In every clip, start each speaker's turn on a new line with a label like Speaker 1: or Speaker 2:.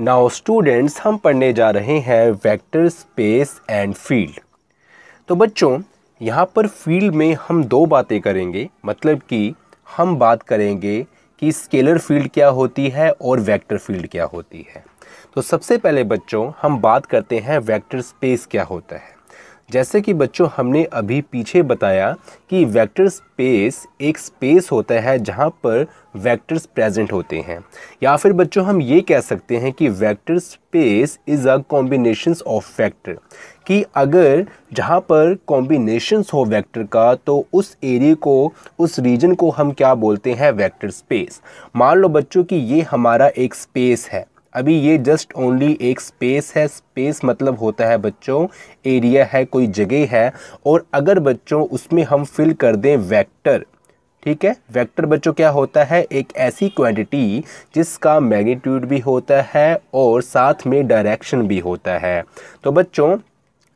Speaker 1: now students हम पढ़ने जा रहे हैं वेक्टर स्पेस एंड फील्ड तो बच्चों यहाँ पर फील्ड में हम दो बातें करेंगे मतलब कि हम बात करेंगे कि स्केलर फील्ड क्या होती है और वेक्टर फील्ड क्या होती है तो सबसे पहले बच्चों हम बात करते हैं वेक्टर स्पेस क्या होता है जैसे कि बच्चों हमने अभी पीछे बताया कि वेक्टर स्पेस एक स्पेस होता है जहाँ पर वेक्टर्स प्रेजेंट होते हैं या फिर बच्चों हम ये कह सकते हैं कि vector space is a combination of vector कि अगर जहाँ पर कॉम्बिनेशंस हो वेक्टर का तो उस एरिए को उस रीजन को हम क्या बोलते हैं वेक्टर स्पेस मान लो बच्चों कि ये हमारा एक स्पेस है अभी ये जस्ट ओनली एक स्पेस है स्पेस मतलब होता है बच्चों एरिया है कोई जगह है और अगर बच्चों उसमें हम फिल कर दें वेक्टर ठीक है वेक्टर बच्चों क्या होता है एक ऐसी क्वांटिटी जिसका मैग्नीट्यूड भी होता है और साथ में डायरेक्शन भी होता है तो बच्चों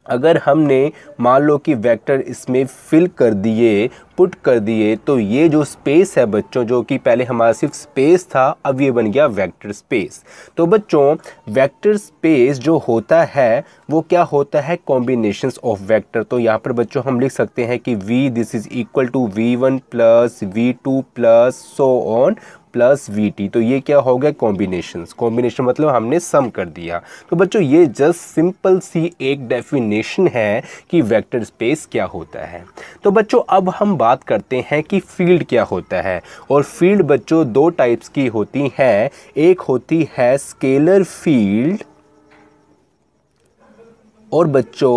Speaker 1: अगर हमने मान लो कि वेक्टर इसमें फिल कर दिए पुट कर दिए तो ये जो स्पेस है बच्चों जो कि पहले हमारा सिर्फ स्पेस था अब ये बन गया वेक्टर स्पेस तो बच्चों वेक्टर स्पेस जो होता है वो क्या होता है कॉम्बिनेशंस ऑफ वेक्टर तो यहाँ पर बच्चों हम लिख सकते हैं कि v this is equal to V one plus V two plus so on plus V तो ये क्या हो गया कॉम्बिनेशन कॉम्बिनेशन मतलब हमने सम कर दिया तो बच्चों ये जस्ट सिंपल सी एक डेफिनेशन है कि वेक्टर स्पेस क्या होता है तो बच्चों अब हम बात करते हैं कि फील्ड क्या होता है और फील्ड बच्चों दो टाइप्स की होती हैं एक होती है स्केलर फील्ड और बच्चों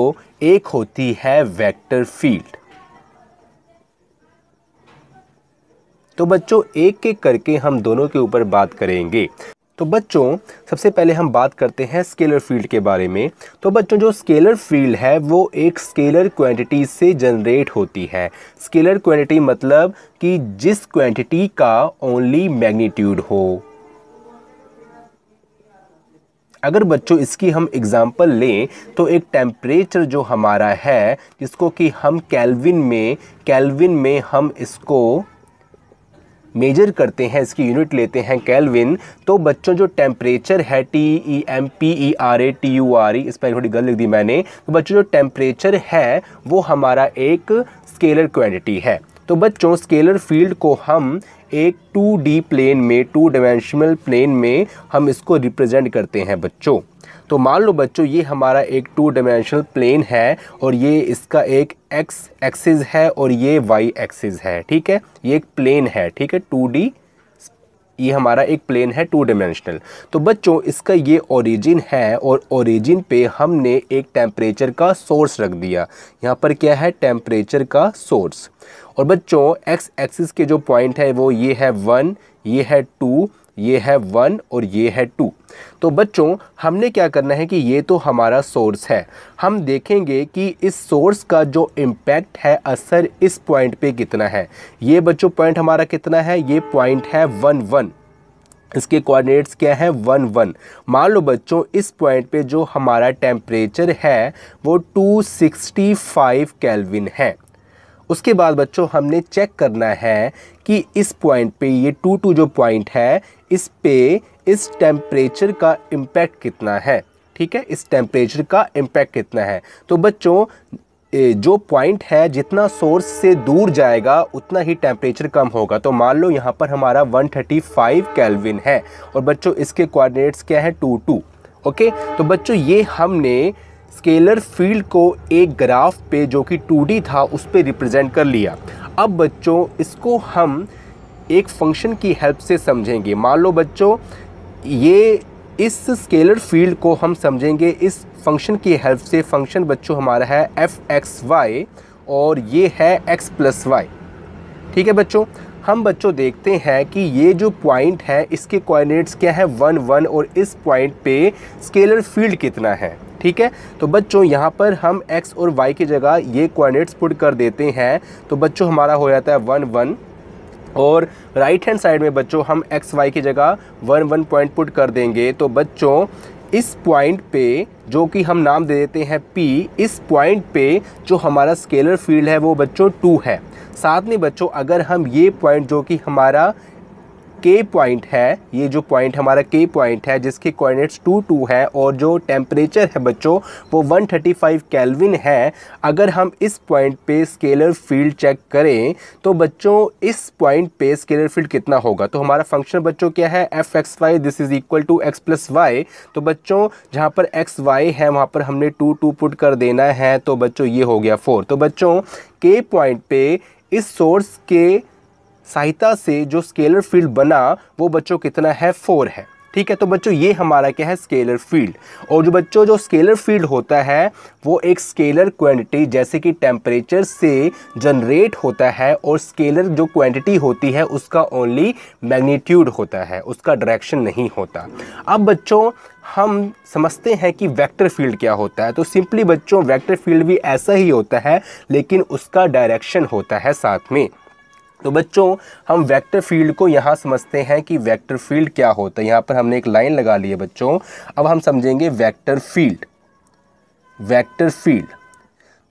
Speaker 1: एक होती है वेक्टर फील्ड तो बच्चों एक एक करके हम दोनों के ऊपर बात करेंगे तो बच्चों सबसे पहले हम बात करते हैं स्केलर फील्ड के बारे में तो बच्चों जो स्केलर फील्ड है वो एक स्केलर क्वांटिटी से जनरेट होती है स्केलर क्वांटिटी मतलब कि जिस क्वांटिटी का ओनली मैग्नीट्यूड हो अगर बच्चों इसकी हम एग्ज़ाम्पल लें तो एक टेम्परेचर जो हमारा है जिसको कि हम कैलविन में कैलविन में हम इसको मेजर करते हैं इसकी यूनिट लेते हैं कैलविन तो बच्चों जो टेम्परेचर है T E M P E R A T U R E इस पर थोड़ी गलत लिख दी मैंने तो बच्चों जो टेम्परेचर है वो हमारा एक स्केलर क्वांटिटी है तो बच्चों स्केलर फील्ड को हम एक टू डी प्लेन में टू डायमेंशनल प्लेन में हम इसको रिप्रेजेंट करते हैं बच्चों तो मान लो बच्चों ये हमारा एक टू डायमेंशनल प्लेन है और ये इसका एक एक्स एक्सिस है और ये वाई एक्सिस है ठीक है ये एक प्लेन है ठीक है टू डी ये हमारा एक प्लेन है टू डायमेंशनल तो बच्चों इसका ये ओरिजिन है और ओरिजिन पे हमने एक टेम्परेचर का सोर्स रख दिया यहाँ पर क्या है टेम्परेचर का सोर्स और बच्चों एक्स एक्सिस के जो पॉइंट है वो ये है वन ये है टू ये है वन और ये है टू तो बच्चों हमने क्या करना है कि ये तो हमारा सोर्स है हम देखेंगे कि इस सोर्स का जो इम्पैक्ट है असर इस पॉइंट पे कितना है ये बच्चों पॉइंट हमारा कितना है ये पॉइंट है वन वन इसके कोऑर्डिनेट्स क्या है वन वन मान लो बच्चों इस पॉइंट पे जो हमारा टेम्परेचर है वो 265 कैलविन है उसके बाद बच्चों हमने चेक करना है कि इस पॉइंट पे ये टू टू जो पॉइंट है इस पे इस टेम्परेचर का इम्पैक्ट कितना है ठीक है इस टेम्परेचर का इम्पैक्ट कितना है तो बच्चों जो पॉइंट है जितना सोर्स से दूर जाएगा उतना ही टेम्परेचर कम होगा तो मान लो यहाँ पर हमारा 135 थर्टी है और बच्चों इसके कोऑर्डिनेट्स क्या हैं टू टू ओके तो बच्चों ये हमने स्केलर फील्ड को एक ग्राफ पे जो कि टू था उस पर रिप्रेजेंट कर लिया अब बच्चों इसको हम एक फंक्शन की हेल्प से समझेंगे मान लो बच्चों ये इस स्केलर फील्ड को हम समझेंगे इस फंक्शन की हेल्प से फंक्शन बच्चों हमारा है एफ एक्स वाई और ये है एक्स प्लस वाई ठीक है बच्चों हम बच्चों देखते हैं कि ये जो पॉइंट है इसके कोऑर्डिनेट्स क्या है वन वन और इस पॉइंट पे स्केलर फील्ड कितना है ठीक है तो बच्चों यहाँ पर हम एक्स और वाई की जगह ये कोऑर्डिनेट्स पुट कर देते हैं तो बच्चों हमारा हो जाता है वन वन और राइट हैंड साइड में बच्चों हम एक्स वाई की जगह वन वन पॉइंट पुट कर देंगे तो बच्चों इस पॉइंट पे जो कि हम नाम दे देते हैं P इस पॉइंट पे जो हमारा स्केलर फील्ड है वो बच्चों टू है साथ में बच्चों अगर हम ये पॉइंट जो कि हमारा के पॉइंट है ये जो पॉइंट हमारा के पॉइंट है जिसके कोऑर्डिनेट्स टू टू है और जो टेम्परेचर है बच्चों वो 135 थर्टी है अगर हम इस पॉइंट पे स्केलर फील्ड चेक करें तो बच्चों इस पॉइंट पे स्केलर फील्ड कितना होगा तो हमारा फंक्शन बच्चों क्या है F X Y this is equal to X plus Y तो बच्चों जहाँ पर एक्स वाई है वहाँ पर हमने टू टू पुट कर देना है तो बच्चों ये हो गया फोर तो बच्चों के पॉइंट पे इस सोर्स के सहायता से जो स्केलर फील्ड बना वो बच्चों कितना है फोर है ठीक है तो बच्चों ये हमारा क्या है स्केलर फील्ड और जो बच्चों जो स्केलर फील्ड होता है वो एक स्केलर क्वांटिटी जैसे कि टेम्परेचर से जनरेट होता है और स्केलर जो क्वांटिटी होती है उसका ओनली मैग्नीट्यूड होता है उसका डायरेक्शन नहीं होता अब बच्चों हम समझते हैं कि वेक्टर फील्ड क्या होता है तो सिंपली बच्चों वैक्टर फील्ड भी ऐसा ही होता है लेकिन उसका डायरेक्शन होता है साथ में तो बच्चों हम वेक्टर फील्ड को यहाँ समझते हैं कि वेक्टर फील्ड क्या होता है यहाँ पर हमने एक लाइन लगा ली है बच्चों अब हम समझेंगे वेक्टर फील्ड वेक्टर फील्ड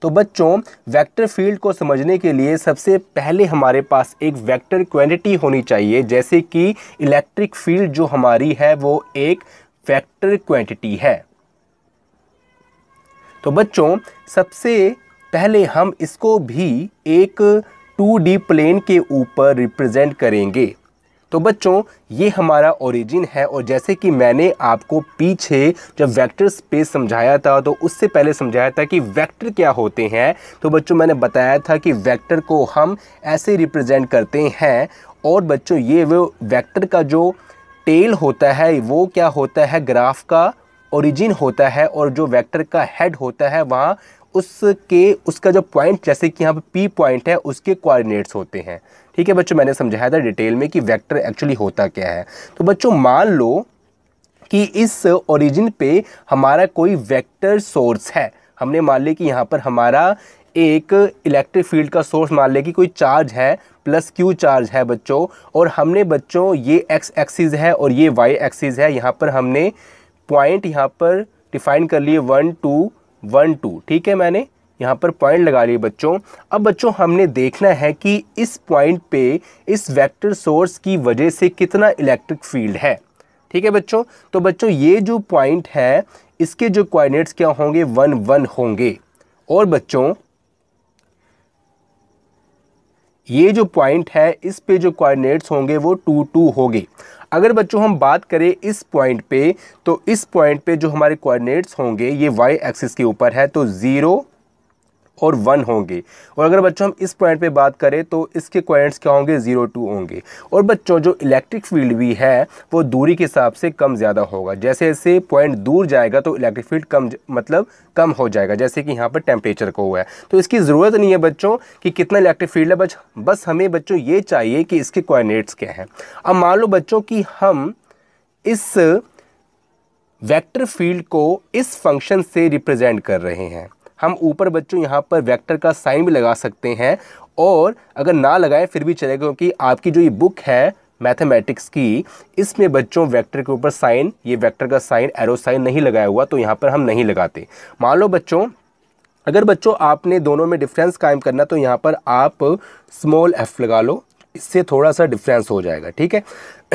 Speaker 1: तो बच्चों वेक्टर फील्ड को समझने के लिए सबसे पहले हमारे पास एक वेक्टर क्वांटिटी होनी चाहिए जैसे कि इलेक्ट्रिक फील्ड जो हमारी है वो एक वेक्टर क्वांटिटी है तो बच्चों सबसे पहले हम इसको भी एक टू डी प्लेन के ऊपर रिप्रेजेंट करेंगे तो बच्चों ये हमारा ओरिजिन है और जैसे कि मैंने आपको पीछे जब वेक्टर स्पेस समझाया था तो उससे पहले समझाया था कि वेक्टर क्या होते हैं तो बच्चों मैंने बताया था कि वेक्टर को हम ऐसे रिप्रेजेंट करते हैं और बच्चों ये वो वेक्टर का जो टेल होता है वो क्या होता है ग्राफ का ओरिजिन होता है और जो वेक्टर का हेड होता है वहाँ उसके उसका जो पॉइंट जैसे कि यहाँ पर पी पॉइंट है उसके कोऑर्डिनेट्स होते हैं ठीक है बच्चों मैंने समझाया था डिटेल में कि वेक्टर एक्चुअली होता क्या है तो बच्चों मान लो कि इस ओरिजिन पे हमारा कोई वेक्टर सोर्स है हमने मान लिया कि यहाँ पर हमारा एक इलेक्ट्रिक फील्ड का सोर्स मान लिया कि कोई चार्ज है प्लस क्यू चार्ज है बच्चों और हमने बच्चों ये एक्स एक्सिस है और ये वाई एक्सिस है यहाँ पर हमने पॉइंट यहाँ पर डिफाइन कर लिए वन टू वन टू ठीक है मैंने यहाँ पर पॉइंट लगा लिए बच्चों अब बच्चों हमने देखना है कि इस पॉइंट पे इस वेक्टर सोर्स की वजह से कितना इलेक्ट्रिक फील्ड है ठीक है बच्चों तो बच्चों ये जो पॉइंट है इसके जो कोऑर्डिनेट्स क्या होंगे वन वन होंगे और बच्चों ये जो पॉइंट है इस पे जो कोऑर्डिनेट्स होंगे वो टू टू होंगे अगर बच्चों हम बात करें इस पॉइंट पे तो इस पॉइंट पे जो हमारे कोऑर्डिनेट्स होंगे ये वाई एक्सिस के ऊपर है तो ज़ीरो और वन होंगे और अगर बच्चों हम इस पॉइंट पे बात करें तो इसके कोएंट्स क्या होंगे ज़ीरो टू होंगे और बच्चों जो इलेक्ट्रिक फील्ड भी है वो दूरी के हिसाब से कम ज़्यादा होगा जैसे जैसे पॉइंट दूर जाएगा तो इलेक्ट्रिक फील्ड कम मतलब कम हो जाएगा जैसे कि यहाँ पर टेम्परेचर को हुआ है तो इसकी ज़रूरत नहीं है बच्चों कि कितना इलेक्ट्रिक फील्ड है बच बस हमें बच्चों ये चाहिए कि इसके कोऑर्डिनेट्स क्या हैं अब मान लो बच्चों कि हम इस वेक्टर फील्ड को इस फंक्शन से रिप्रेजेंट कर रहे हैं हम ऊपर बच्चों यहाँ पर वेक्टर का साइन भी लगा सकते हैं और अगर ना लगाएं फिर भी चलेगा क्योंकि आपकी जो ये बुक है मैथमेटिक्स की इसमें बच्चों वेक्टर के ऊपर साइन ये वेक्टर का साइन एरो साइन नहीं लगाया हुआ तो यहाँ पर हम नहीं लगाते मान लो बच्चों अगर बच्चों आपने दोनों में डिफरेंस कायम करना तो यहाँ पर आप स्मॉल एफ लगा लो इससे थोड़ा सा डिफरेंस हो जाएगा ठीक है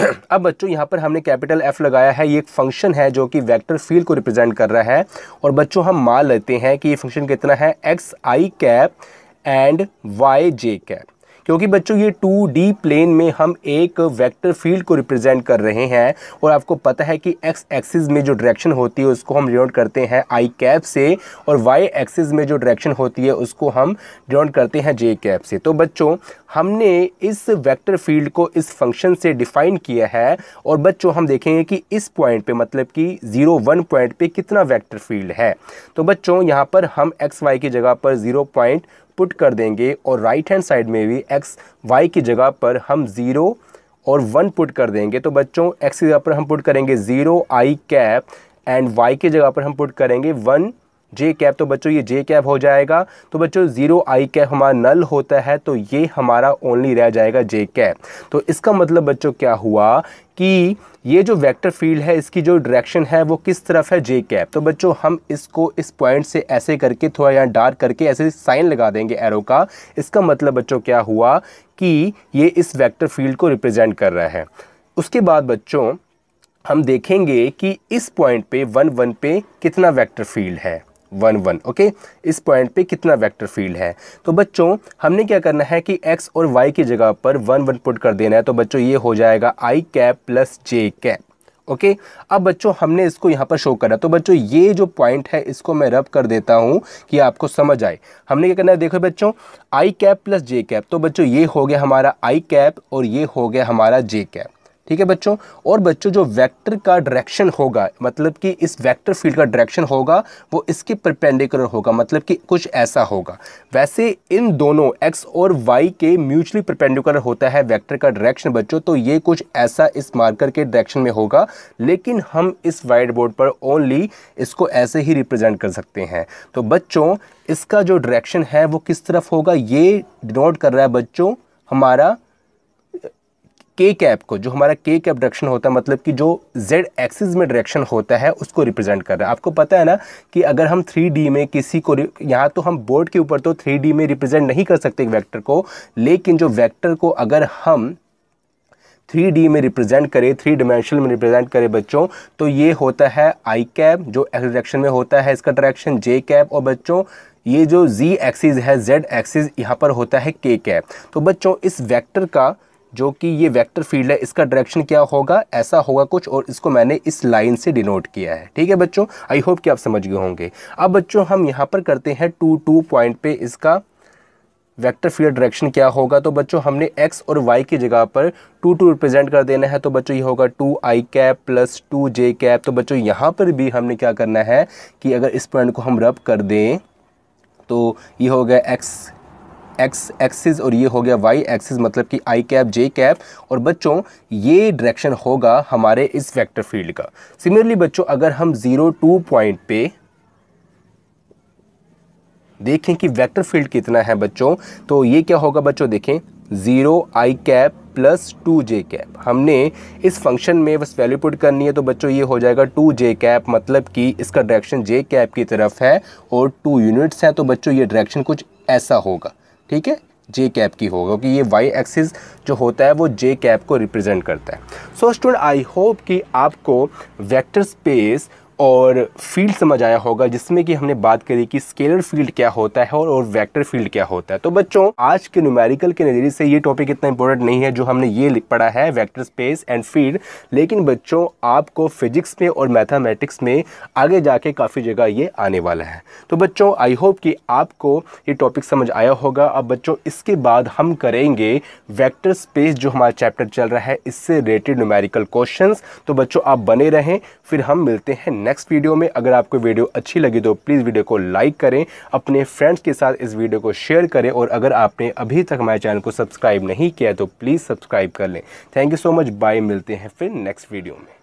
Speaker 1: अब बच्चों यहाँ पर हमने कैपिटल एफ लगाया है ये एक फंक्शन है जो कि वेक्टर फील्ड को रिप्रेजेंट कर रहा है और बच्चों हम मान लेते हैं कि ये फंक्शन कितना है X I cap and Y J cap क्योंकि बच्चों ये टू डी प्लेन में हम एक वेक्टर फील्ड को रिप्रेजेंट कर रहे हैं और आपको पता है कि एक्स एक्सिस में जो डायरेक्शन होती है उसको हम डिनोट करते हैं आई कैप से और वाई एक्सिस में जो डायरेक्शन होती है उसको हम डिनोट करते हैं जे कैप से तो बच्चों हमने इस वेक्टर फील्ड को इस फंक्शन से डिफाइन किया है और बच्चों हम देखेंगे कि इस पॉइंट पे मतलब कि ज़ीरो वन पॉइंट पे कितना वेक्टर फील्ड है तो बच्चों यहाँ पर हम एक्स वाई की जगह पर ज़ीरो पॉइंट पुट कर देंगे और राइट हैंड साइड में भी एक्स वाई की जगह पर हम ज़ीरो और वन पुट कर देंगे तो बच्चों एक्स की जगह पर हम पुट करेंगे zero I cap and Y की जगह पर हम पुट करेंगे वन जे कैप तो बच्चों ये जे कैप हो जाएगा तो बच्चों जीरो आई कैप हमारा नल होता है तो ये हमारा ओनली रह जाएगा जे कैप तो इसका मतलब बच्चों क्या हुआ कि ये जो वेक्टर फील्ड है इसकी जो डायरेक्शन है वो किस तरफ है जे कैप तो बच्चों हम इसको इस पॉइंट से ऐसे करके थोड़ा यहाँ डार्क करके ऐसे साइन लगा देंगे एरो का इसका मतलब बच्चों क्या हुआ कि ये इस वेक्टर फील्ड को रिप्रेजेंट कर रहा है उसके बाद बच्चों हम देखेंगे कि इस पॉइंट पे वन वन पे कितना वेक्टर फील्ड है वन वन ओके इस पॉइंट पे कितना वेक्टर फील्ड है तो बच्चों हमने क्या करना है कि एक्स और वाई की जगह पर वन वन पुट कर देना है तो बच्चों ये हो जाएगा I cap plus J cap okay अब बच्चों हमने इसको यहाँ पर शो करा तो बच्चों ये जो पॉइंट है इसको मैं रब कर देता हूँ कि आपको समझ आए हमने क्या करना है देखो बच्चों I cap plus J cap तो बच्चों ये हो गया हमारा आई कैप और ये हो गया हमारा जे कैप ठीक है बच्चों और बच्चों जो वेक्टर का डायरेक्शन होगा मतलब कि इस वेक्टर फील्ड का डायरेक्शन होगा वो इसके परपेंडिकुलर होगा मतलब कि कुछ ऐसा होगा वैसे इन दोनों एक्स और वाई के म्यूचुअली परपेंडिकुलर होता है वेक्टर का डायरेक्शन बच्चों तो ये कुछ ऐसा इस मार्कर के डायरेक्शन में होगा लेकिन हम इस वाइट बोर्ड पर ओनली इसको ऐसे ही रिप्रेजेंट कर सकते हैं तो बच्चों इसका जो डायरेक्शन है वो किस तरफ होगा ये डिनोट कर रहा है बच्चों हमारा के कैप को जो हमारा के कैप डायरेक्शन होता है मतलब कि जो जेड एक्सिस में डायरेक्शन होता है उसको रिप्रेजेंट कर रहा है आपको पता है ना कि अगर हम थ्री में किसी को यहाँ तो हम बोर्ड के ऊपर तो थ्री में रिप्रेजेंट नहीं कर सकते वैक्टर को लेकिन जो वैक्टर को अगर हम थ्री डी में रिप्रेजेंट करे थ्री डिमेंशनल में रिप्रेजेंट करे बच्चों तो ये होता है आई कैप जो एक्स डायरेक्शन में होता है इसका डायरेक्शन जे कैप और बच्चों ये जो जी एक्सिस है जेड एक्सिस यहाँ पर होता है के कैप तो बच्चों इस वेक्टर का जो कि ये वेक्टर फील्ड है इसका डायरेक्शन क्या होगा ऐसा होगा कुछ और इसको मैंने इस लाइन से डिनोट किया है ठीक है बच्चों आई होप कि आप समझ गए होंगे अब बच्चों हम यहाँ पर करते हैं टू टू पॉइंट पे इसका वेक्टर फील्ड डायरेक्शन क्या होगा तो बच्चों हमने एक्स और वाई की जगह पर टू टू रिप्रेजेंट कर देना है तो बच्चों ये होगा two I cap plus two J cap तो बच्चों यहाँ पर भी हमने क्या करना है कि अगर इस पॉइंट को हम रब कर दें तो ये हो गया एक्स एक्स एक्सिस और ये हो गया वाई एक्सिस मतलब कि आई कैप जे कैप और बच्चों ये डायरेक्शन होगा हमारे इस वेक्टर फील्ड का सिमिलरली बच्चों अगर हम ज़ीरो टू पॉइंट पे देखें कि वेक्टर फील्ड कितना है बच्चों तो ये क्या होगा बच्चों देखें zero I cap plus two J cap हमने इस फंक्शन में बस वैल्यू पुट करनी है तो बच्चों ये हो जाएगा टू जे कैप मतलब कि इसका डायरेक्शन जे कैप की तरफ है और टू यूनिट्स हैं तो बच्चों ये डायरेक्शन कुछ ऐसा होगा ठीक है जे कैप की होगा क्योंकि ये वाई एक्सिस जो होता है वो जे कैप को रिप्रेजेंट करता है सो स्टूडेंट आई होप कि आपको वेक्टर स्पेस और फील्ड समझ आया होगा जिसमें कि हमने बात करी कि स्केलर फील्ड क्या होता है और, वेक्टर फील्ड क्या होता है तो बच्चों आज के न्यूमेरिकल के नज़रिए से ये टॉपिक इतना इंपॉर्टेंट नहीं है जो हमने ये पढ़ा है वेक्टर स्पेस एंड फील्ड लेकिन बच्चों आपको फिजिक्स में और मैथामेटिक्स में आगे जाके काफ़ी जगह ये आने वाला है तो बच्चों आई होप कि आपको ये टॉपिक समझ आया होगा अब बच्चों इसके बाद हम करेंगे वैक्टर स्पेस जो हमारा चैप्टर चल रहा है इससे रिलेटेड न्यूमेरिकल क्वेश्चन तो बच्चों आप बने रहें फिर हम मिलते हैं नेक्स्ट वीडियो में अगर आपको वीडियो अच्छी लगी तो प्लीज़ वीडियो को लाइक करें अपने फ्रेंड्स के साथ इस वीडियो को शेयर करें और अगर आपने अभी तक हमारे चैनल को सब्सक्राइब नहीं किया तो प्लीज़ सब्सक्राइब कर लें thank you so much bye मिलते हैं फिर नेक्स्ट वीडियो में